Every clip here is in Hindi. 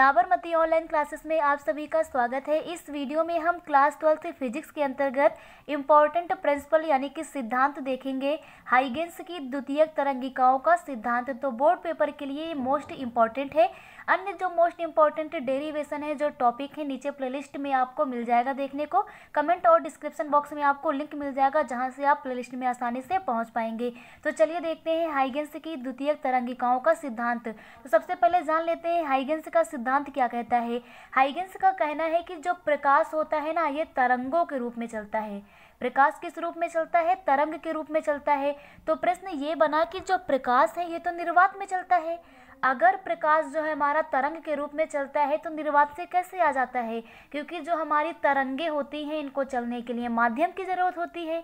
साबरमती ऑनलाइन क्लासेस में आप सभी का स्वागत है इस वीडियो में हम क्लास ट्वेल्थ फिजिक्स के अंतर्गत इम्पॉर्टेंट प्रिंसिपल यानी कि सिद्धांत देखेंगे हाइगेंस की द्वितीयक तरंगिकाओं का सिद्धांत तो बोर्ड पेपर के लिए मोस्ट इम्पॉर्टेंट है अन्य जो मोस्ट इंपॉर्टेंट डेरिवेशन है जो टॉपिक है नीचे प्लेलिस्ट में आपको मिल जाएगा देखने को कमेंट और डिस्क्रिप्शन बॉक्स में आपको लिंक मिल जाएगा जहाँ से आप प्लेलिस्ट में आसानी से पहुँच पाएंगे तो चलिए देखते हैं हाइगेंस की द्वितीय तरंगिकाओं का सिद्धांत तो सबसे पहले जान लेते हैं हाइगेंस का सिद्धांत क्या कहता है हाइगेंस का कहना है कि जो प्रकाश होता है ना ये तरंगों के रूप में चलता है प्रकाश किस रूप में चलता है तरंग के रूप में चलता है तो प्रश्न ये बना कि जो प्रकाश है ये तो निर्वात में चलता है अगर प्रकाश जो है हमारा तरंग के रूप में चलता है तो निर्वात से कैसे आ जाता है क्योंकि जो हमारी तरंगे होती हैं इनको चलने के लिए माध्यम की ज़रूरत होती है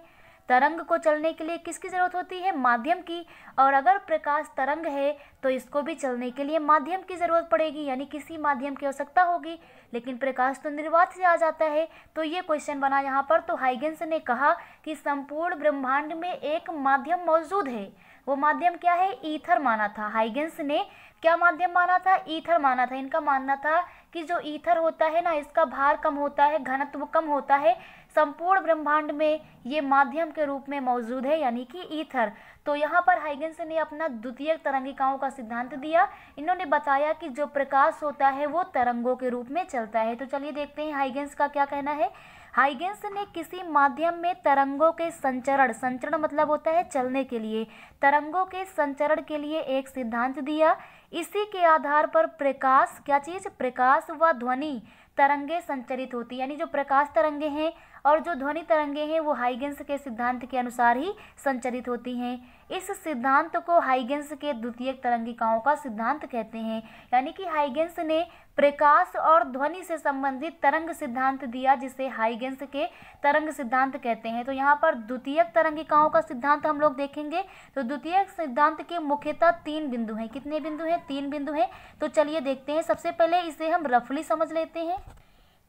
तरंग को चलने के लिए किसकी ज़रूरत होती है माध्यम की और अगर प्रकाश तरंग है तो इसको भी चलने के लिए माध्यम की ज़रूरत पड़ेगी यानी किसी माध्यम की आवश्यकता होगी लेकिन प्रकाश तो निर्वात से आ जाता है तो ये क्वेश्चन बना यहाँ पर तो हाइगेंस ने कहा कि संपूर्ण ब्रह्मांड में एक माध्यम मौजूद है वो माध्यम क्या है ईथर माना था हाइगेंस ने क्या माध्यम माना था ईथर माना था इनका मानना था कि जो ईथर होता है ना इसका भार कम होता है घनत्व कम होता है संपूर्ण ब्रह्मांड में ये माध्यम के रूप में मौजूद है यानी कि ईथर तो यहाँ पर हाइगेंस ने अपना द्वितीय तरंगिकाओं का सिद्धांत दिया इन्होंने बताया कि जो प्रकाश होता है वो तरंगों के रूप में चलता है तो चलिए देखते हैं हाइगेंस का क्या कहना है हाइगेंस ने किसी माध्यम में तरंगों के संचरण संचरण मतलब होता है चलने के लिए तरंगों के संचरण के लिए एक सिद्धांत दिया इसी के आधार पर प्रकाश क्या चीज़ प्रकाश व ध्वनि तरंगे संचरित होती यानी जो प्रकाश तरंगे हैं और जो ध्वनि तरंगे हैं वो हाइगेंस के सिद्धांत के अनुसार ही संचरित होती हैं इस सिद्धांत को हाइगेंस के द्वितीय तरंगिकाओं का सिद्धांत कहते हैं यानी कि हाइगेंस ने प्रकाश और ध्वनि से संबंधित तरंग सिद्धांत दिया जिसे हाइगेंस के तरंग सिद्धांत कहते हैं तो यहाँ पर द्वितीय तरंगिकाओं का सिद्धांत हम लोग देखेंगे तो द्वितीय सिद्धांत के मुख्यतः तीन बिंदु हैं कितने बिंदु हैं तीन बिंदु हैं तो चलिए देखते हैं सबसे पहले इसे हम रफली समझ लेते हैं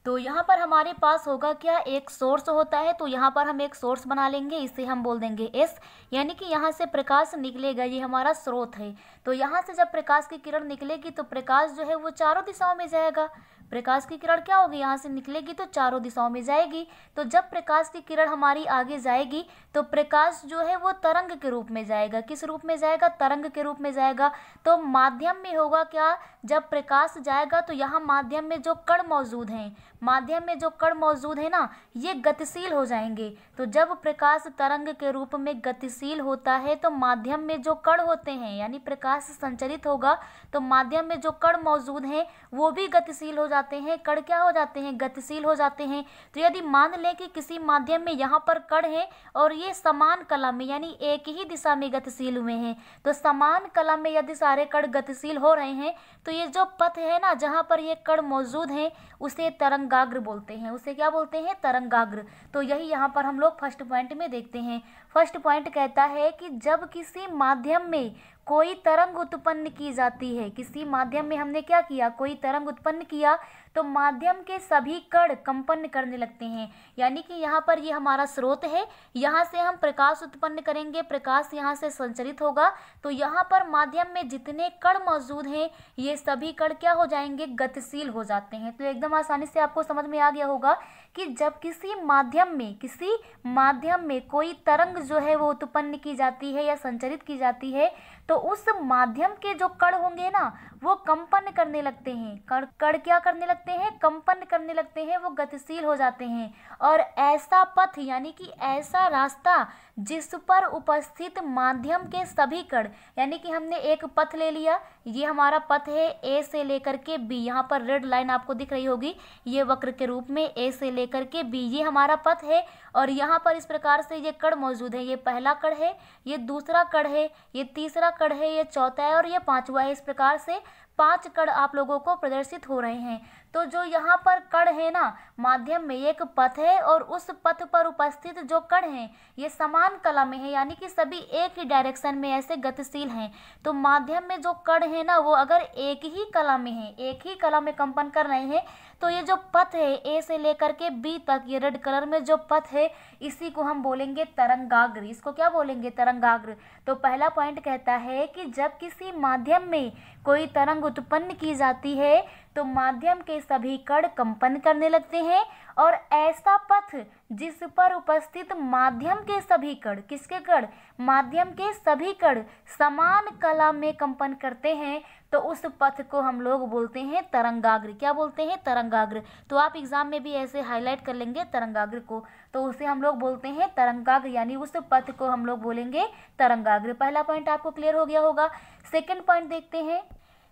तो यहाँ पर हमारे पास होगा क्या एक सोर्स होता है तो यहाँ पर हम एक सोर्स बना लेंगे इसे हम बोल देंगे एस यानी कि यहाँ से प्रकाश निकलेगा ये हमारा स्रोत है तो यहाँ से जब प्रकाश की किरण निकलेगी तो प्रकाश जो है वो चारों दिशाओं में जाएगा प्रकाश की किरण क्या होगी यहाँ से निकलेगी तो चारों दिशाओं में जाएगी तो जब प्रकाश की किरण हमारी आगे जाएगी तो प्रकाश जो है वो तरंग के रूप में जाएगा किस रूप में जाएगा तरंग के रूप में जाएगा तो माध्यम में होगा क्या जब प्रकाश जाएगा तो यहाँ माध्यम में जो कण मौजूद हैं माध्यम में जो कण मौजूद है ना ये गतिशील हो जाएंगे तो जब प्रकाश तरंग के रूप में गतिशील होता है तो माध्यम में जो कण होते हैं यानी प्रकाश संचरित होगा तो माध्यम में जो कण मौजूद हैं वो भी गतिशील हो जाते हैं कण क्या हो जाते हैं गतिशील हो जाते हैं तो यदि मान लें कि किसी माध्यम में यहाँ पर कण है और ये समान कला में यानी एक ही दिशा में गतिशील हुए हैं तो समान कला में यदि सारे कण गतिशील हो रहे हैं तो ये जो पथ है ना जहाँ पर ये कण मौजूद हैं उसे तरंगाग्र बोलते हैं उसे क्या बोलते हैं तरंग तरंगाग्र तो यही यहाँ पर हम लोग फर्स्ट पॉइंट में देखते हैं फर्स्ट पॉइंट कहता है कि जब किसी माध्यम में कोई तरंग उत्पन्न की जाती है किसी माध्यम में हमने क्या किया कोई तरंग उत्पन्न किया तो माध्यम के सभी कण कंपन करने लगते हैं यानी कि यहाँ पर ये यह हमारा स्रोत है यहाँ से हम प्रकाश उत्पन्न करेंगे प्रकाश यहाँ से संचरित होगा तो यहाँ पर माध्यम में जितने कण मौजूद हैं ये सभी कण क्या हो जाएंगे गतिशील हो जाते हैं तो एकदम आसानी से आपको समझ में आ गया होगा कि जब किसी माध्यम में किसी माध्यम में कोई तरंग जो है वो उत्पन्न की जाती है या संचरित की जाती है तो उस माध्यम के जो कण होंगे ना वो कंपन करने लगते हैं कण कण क्या करने लगते हैं कंपन करने लगते हैं वो गतिशील हो जाते हैं और ऐसा पथ यानी कि ऐसा रास्ता जिस पर उपस्थित माध्यम के सभी कण यानी कि हमने एक पथ ले लिया ये हमारा पथ है ए से लेकर के बी यहाँ पर रेड लाइन आपको दिख रही होगी ये वक्र के रूप में ए से लेकर के बी ये हमारा पथ है और यहाँ पर इस प्रकार से ये कण मौजूद है ये पहला कण है ये दूसरा कण है ये तीसरा कण है ये चौथा है और ये पाँचवा है इस प्रकार से पांच कण आप लोगों को प्रदर्शित हो रहे हैं तो जो यहाँ पर कण है ना माध्यम में एक पथ है और उस पथ पर उपस्थित जो कण है ये समान कला में है यानी कि सभी एक ही डायरेक्शन में ऐसे गतिशील हैं तो माध्यम में जो कण है ना वो अगर एक ही कला में है एक ही कला में कंपन कर रहे हैं तो ये जो पथ है ए से लेकर के बी तक ये रेड कलर में जो पथ है इसी को हम बोलेंगे तरंगाग्र इसको क्या बोलेंगे तरंगाग्र तो पहला पॉइंट कहता है कि जब किसी माध्यम में कोई तरंग उत्पन्न की जाती है तो माध्यम के सभी कण कंपन करने लगते हैं और ऐसा पथ जिस पर उपस्थित माध्यम के सभी कण किसके कण माध्यम के सभी कण समान कला में कंपन करते हैं तो उस पथ को हम लोग बोलते हैं तरंगाग्र क्या बोलते हैं तरंगाग्र तो आप एग्जाम में भी ऐसे हाईलाइट कर लेंगे तरंगाग्र को तो उसे हम लोग बोलते हैं तरंगाग्र यानी उस पथ को हम लोग बोलेंगे तरंगाग्र पहला पॉइंट आपको क्लियर हो गया होगा सेकेंड पॉइंट देखते हैं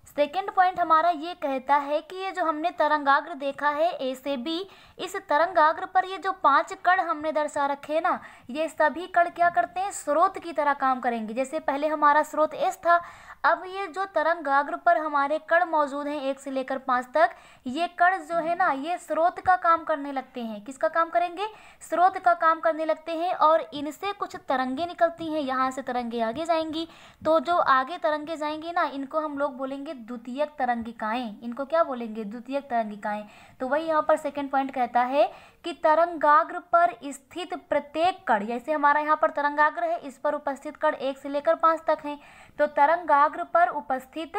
सेकेंड पॉइंट हमारा ये कहता है कि ये जो हमने तरंगाग्र देखा है ए से बी इस तरंगाग्र पर ये जो पांच कण हमने दर्शा रखे हैं ना ये सभी कण क्या करते हैं स्रोत की तरह काम करेंगे जैसे पहले हमारा स्रोत एस था अब ये जो तरंगाग्र पर हमारे कण मौजूद हैं एक से लेकर पाँच तक ये कण जो है ना ये स्रोत का काम करने लगते हैं किसका काम करेंगे स्रोत का काम करने लगते हैं और इनसे कुछ तरंगे निकलती हैं यहाँ से तरंगे आगे जाएंगी तो जो आगे तरंगे जाएंगी ना इनको हम लोग बोलेंगे द्वितीयक तरंगिकाएँ इनको क्या बोलेंगे द्वितीयक तरंगिकाएँ तो वही यहाँ पर सेकेंड पॉइंट कहता है कि तरंगाग्र पर स्थित प्रत्येक कण जैसे हमारा यहाँ पर तरंगाग्र है इस पर उपस्थित कण एक से लेकर पाँच तक हैं तो तरंगाग्र पर उपस्थित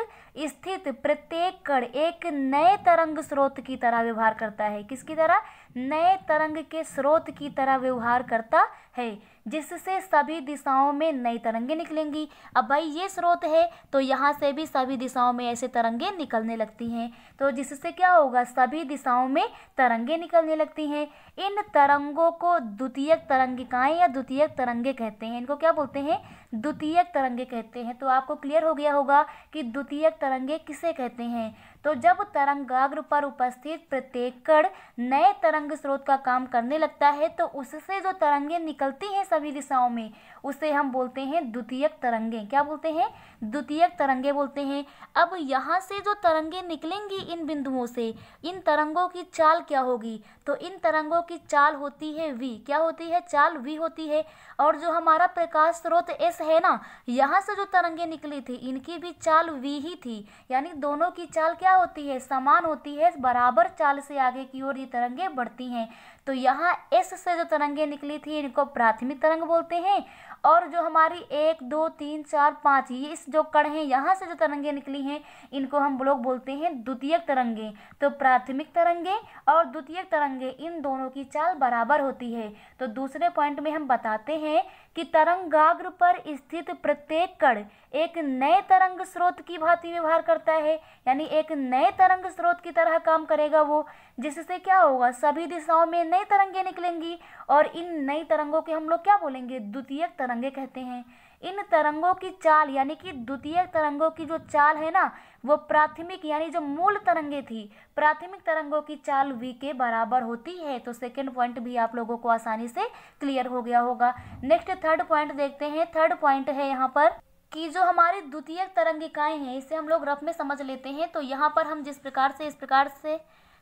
स्थित प्रत्येक कण एक नए तरंग स्रोत की तरह व्यवहार करता है किसकी तरह नए तरंग के स्रोत की तरह व्यवहार करता है जिससे सभी दिशाओं में नई तरंगे निकलेंगी अब भाई ये स्रोत है तो यहाँ से भी सभी दिशाओं में ऐसे तरंगे निकलने लगती हैं तो जिससे क्या होगा सभी दिशाओं में तरंगे निकलने लगती हैं इन तरंगों को द्वितीयक तरंगिकाएँ या द्वितीयक तरंगे कहते हैं इनको क्या बोलते हैं द्वितीयक तरंगे कहते हैं तो आपको क्लियर हो गया होगा कि द्वितीयक तरंगे किसे कहते हैं तो जब तरंगाग्र पर उपस्थित प्रत्येक कण नए तरंग स्रोत का काम करने लगता है तो उससे जो तरंगें निकलती हैं सभी दिशाओं में उसे हम बोलते हैं द्वितीयक तरंगें क्या बोलते हैं द्वितीयक तरंगे बोलते हैं अब यहाँ से जो तरंगे निकलेंगी इन बिंदुओं से इन तरंगों की चाल क्या होगी तो इन तरंगों की चाल होती है वी क्या होती है चाल वी होती है और जो हमारा प्रकाश स्रोत एस है ना यहाँ से जो तरंगे निकली थी इनकी भी चाल वी ही थी यानी दोनों की चाल क्या होती है समान होती है बराबर चाल से आगे की ओर ये तरंगे बढ़ती हैं तो यहाँ एस से जो तरंगे निकली थी इनको प्राथमिक तरंग बोलते हैं और जो हमारी एक दो तीन चार पाँच ये इस जो कण हैं यहाँ से जो तरंगे निकली हैं इनको हम लोग बोलते हैं द्वितीयक तरंगे तो प्राथमिक तरंगे और द्वितीयक तरंगे इन दोनों की चाल बराबर होती है तो दूसरे पॉइंट में हम बताते हैं कि तरंगाग्र पर स्थित प्रत्येक कण एक नए तरंग स्रोत की भांति व्यवहार करता है यानी एक नए तरंग स्रोत की तरह काम करेगा वो जिससे क्या होगा सभी दिशाओं में नई तरंगे निकलेंगी और इन नई तरंगों के हम लोग क्या बोलेंगे द्वितीयक तरंगे कहते हैं इन तरंगों की चाल यानी कि द्वितीय तरंगों की जो चाल है ना वो प्राथमिक यानी जो मूल तरंगे थी प्राथमिक तरंगों की चाल v के बराबर होती है तो सेकेंड पॉइंट भी आप लोगों को आसानी से क्लियर हो गया होगा नेक्स्ट थर्ड पॉइंट देखते हैं थर्ड पॉइंट है यहाँ पर कि जो हमारी द्वितीय तरंगिकाएं हैं इसे हम लोग रफ में समझ लेते हैं तो यहाँ पर हम जिस प्रकार से इस प्रकार से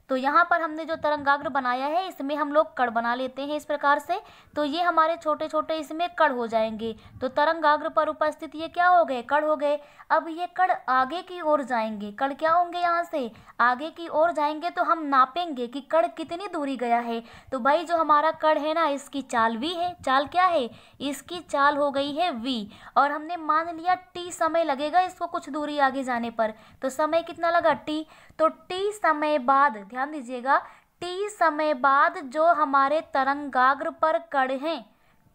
तो यहाँ पर हमने जो तरंगाग्र बनाया है इसमें हम लोग कड़ बना लेते हैं इस प्रकार से तो ये हमारे छोटे छोटे इसमें कड़ हो जाएंगे तो तरंगाग्र पर उपस्थित ये क्या हो गए कड़ हो गए अब ये कड़ आगे की ओर जाएंगे कड़ क्या होंगे यहाँ से आगे की ओर जाएंगे तो हम नापेंगे कि कड़ कितनी दूरी गया है तो भाई जो हमारा कड़ है ना इसकी चाल वी है चाल क्या है इसकी चाल हो गई है वी और हमने मान लिया टी समय लगेगा इसको कुछ दूरी आगे जाने पर तो समय कितना लगा टी तो टी समय बाद ध्यान दीजिएगा टी समय बाद जो हमारे तरंगाग्र पर कड़ हैं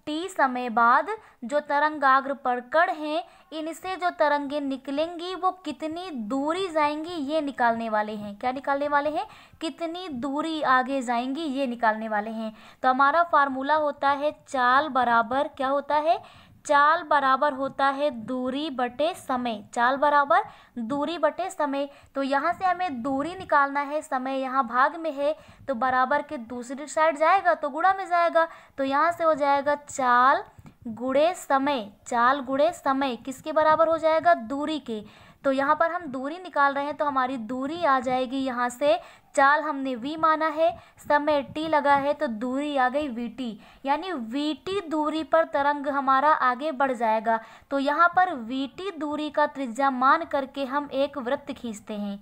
टी समय बाद जो तरंगाग्र पर कड़ हैं इनसे जो तरंगे निकलेंगी वो कितनी दूरी जाएंगी ये निकालने वाले हैं क्या निकालने वाले हैं कितनी दूरी आगे जाएंगी ये निकालने वाले हैं तो हमारा फार्मूला होता है चाल बराबर क्या होता है चाल बराबर होता है दूरी बटे समय चाल बराबर दूरी बटे समय तो यहाँ से हमें दूरी निकालना है समय यहाँ भाग में है तो बराबर के दूसरी साइड जाएगा तो गुड़ा में जाएगा तो यहाँ से हो जाएगा चाल गुड़े समय चाल गुड़े समय किसके बराबर हो जाएगा दूरी के तो यहाँ पर हम दूरी निकाल रहे हैं तो हमारी दूरी आ जाएगी यहाँ से चाल हमने वी माना है समय टी लगा है तो दूरी आ गई वी टी यानी वी टी दूरी पर तरंग हमारा आगे बढ़ जाएगा तो यहाँ पर वी टी दूरी का त्रिज्या मान करके हम एक वृत्त खींचते हैं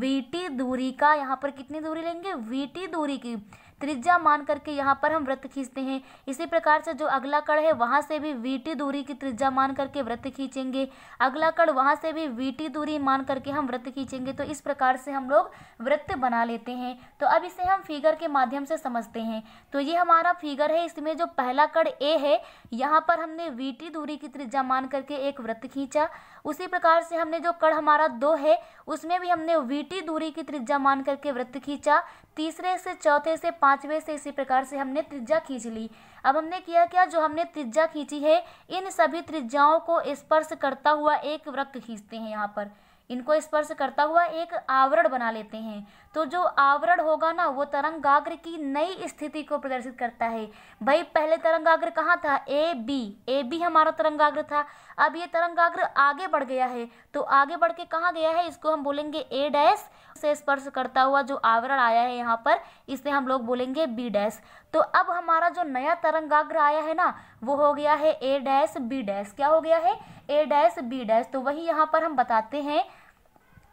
वी टी दूरी का यहाँ पर कितनी दूरी लेंगे वी टी दूरी की त्रिज्या मान करके यहाँ पर हम वृत्त खींचते हैं इसी प्रकार से जो अगला कड़ है वहाँ से भी वीटी दूरी की त्रिज्या मान करके वृत्त खींचेंगे अगला कड़ वहाँ से भी वीटी दूरी मान करके हम वृत्त खींचेंगे तो इस प्रकार से हम लोग वृत्त बना लेते हैं तो अब इसे हम फिगर के माध्यम से समझते हैं तो ये हमारा फिगर है इसमें जो पहला कड़ ए है यहाँ पर हमने वीटी दूरी की त्रिज्या मान करके एक वृत्त खींचा उसी प्रकार से हमने जो कड़ हमारा दो है उसमें भी हमने वीटी दूरी की त्रिज्या मान करके वृत्त खींचा तीसरे से चौथे से पांचवे से इसी प्रकार से हमने त्रिज्या खींच ली अब हमने किया क्या जो हमने त्रिज्या खींची है इन सभी त्रिज्याओं को स्पर्श करता हुआ एक वृत्त खींचते हैं यहाँ पर इनको स्पर्श करता हुआ एक आवरण बना लेते हैं तो जो आवरण होगा ना वो तरंगाग्र की नई स्थिति को प्रदर्शित करता है भाई पहले तरंगाग्र कहाँ था ए बी ए बी हमारा तरंगाग्र था अब ये तरंगाग्र आगे बढ़ गया है तो आगे बढ़ के कहाँ गया है इसको हम बोलेंगे ए डैश से स्पर्श करता हुआ जो आवरण आया है यहाँ पर इसे हम लोग बोलेंगे बी डैश तो अब हमारा जो नया तरंगाग्र आया है ना वो हो गया है ए डैश बी डैश क्या हो गया है ए डैश बी डैश तो वही यहाँ पर हम बताते हैं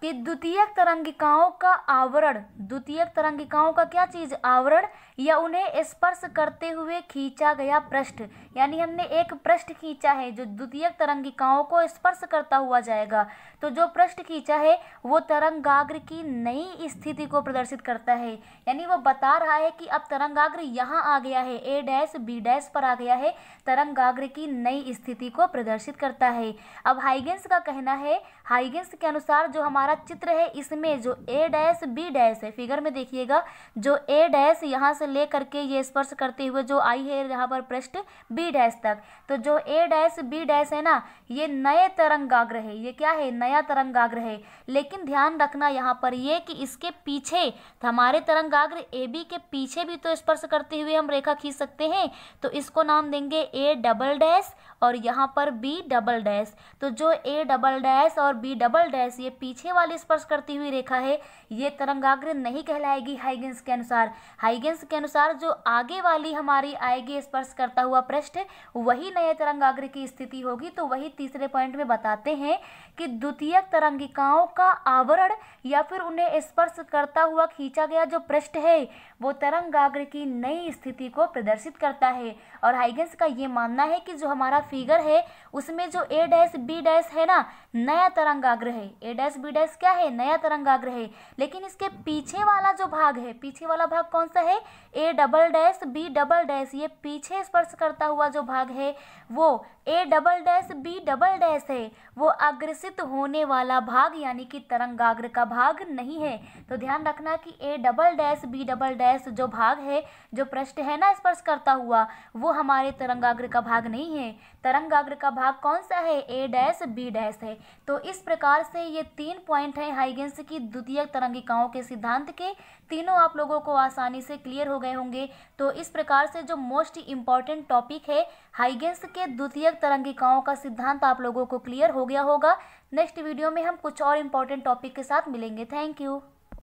कि द्वितीयक तरंगिकाओं का आवरण द्वितीयक तरंगिकाओं का क्या चीज आवरण या उन्हें स्पर्श करते हुए खींचा गया पृष्ठ यानी हमने एक पृष्ठ खींचा है जो द्वितीयक तरंगिकाओं को स्पर्श करता हुआ जाएगा तो जो पृष्ठ खींचा है वो तरंगाग्र की नई स्थिति को प्रदर्शित करता है यानी वो बता रहा है कि अब तरंगाग्र यहाँ आ गया है ए डैश बी डैश पर आ गया है तरंगाग्र की नई स्थिति को प्रदर्शित करता है अब हाइगेंस का कहना है हाइगेंस के अनुसार जो हमारा चित्र है इसमें जो ए डैश बी डैश है फिगर में देखिएगा जो ए डैश यहाँ से ले करके ये स्पर्श करते हुए जो आई है यहाँ पर पृष्ठ बी डैश तक तो जो ए डैश बी डैश है ना ये नए तरंगाग्र है ये क्या है नया तरंगाग्र है लेकिन ध्यान रखना यहाँ पर ये कि इसके पीछे हमारे तरंगाग्र ए बी के पीछे भी तो स्पर्श करते हुए हम रेखा खींच सकते हैं तो इसको नाम देंगे ए डबल डैश और यहाँ पर बी डबल डैश तो जो ए डबल डैश और बी डबल डैश ये पीछे वाली स्पर्श करती हुई रेखा है ये तरंगाग्र नहीं कहलाएगी हाइगेंस के अनुसार हाइगेंस के अनुसार जो आगे वाली हमारी आएगी स्पर्श करता हुआ पृष्ठ वही नए तरंगाग्र की स्थिति होगी तो वही तीसरे पॉइंट में बताते हैं कि द्वितीय तरंगिकाओं का आवरण या फिर उन्हें स्पर्श करता हुआ खींचा गया जो पृष्ठ है वो तरंगाग्र की नई स्थिति को प्रदर्शित करता है और हाइगेंस का ये मानना है कि जो हमारा फिगर है उसमें जो ए डैश बी डैश है ना नया तरंगाग्र है ए डैश बी डैश क्या है नया तरंगाग्र है लेकिन इसके पीछे वाला जो भाग है पीछे वाला भाग कौन सा है A double dash B double dash ये पीछे स्पर्श करता हुआ जो भाग है वो A double dash B double dash है वो अग्रसित होने वाला भाग यानी कि तरंगाग्र का भाग नहीं है तो ध्यान रखना कि A double dash B double dash जो भाग है जो पृष्ठ है ना स्पर्श करता हुआ वो हमारे तरंगाग्र का भाग नहीं है तरंगाग्र का भाग कौन सा है ए डैश बी डैश है तो इस प्रकार से ये तीन पॉइंट है हाइगेंस की द्वितीय तरंग संघिकाओं के सिद्धांत के तीनों आप लोगों को आसानी से क्लियर हो गए होंगे तो इस प्रकार से जो मोस्ट इम्पॉर्टेंट टॉपिक है हाइगेंस के द्वितीय तरंगिकाओं का सिद्धांत आप लोगों को क्लियर हो गया होगा नेक्स्ट वीडियो में हम कुछ और इम्पॉर्टेंट टॉपिक के साथ मिलेंगे थैंक यू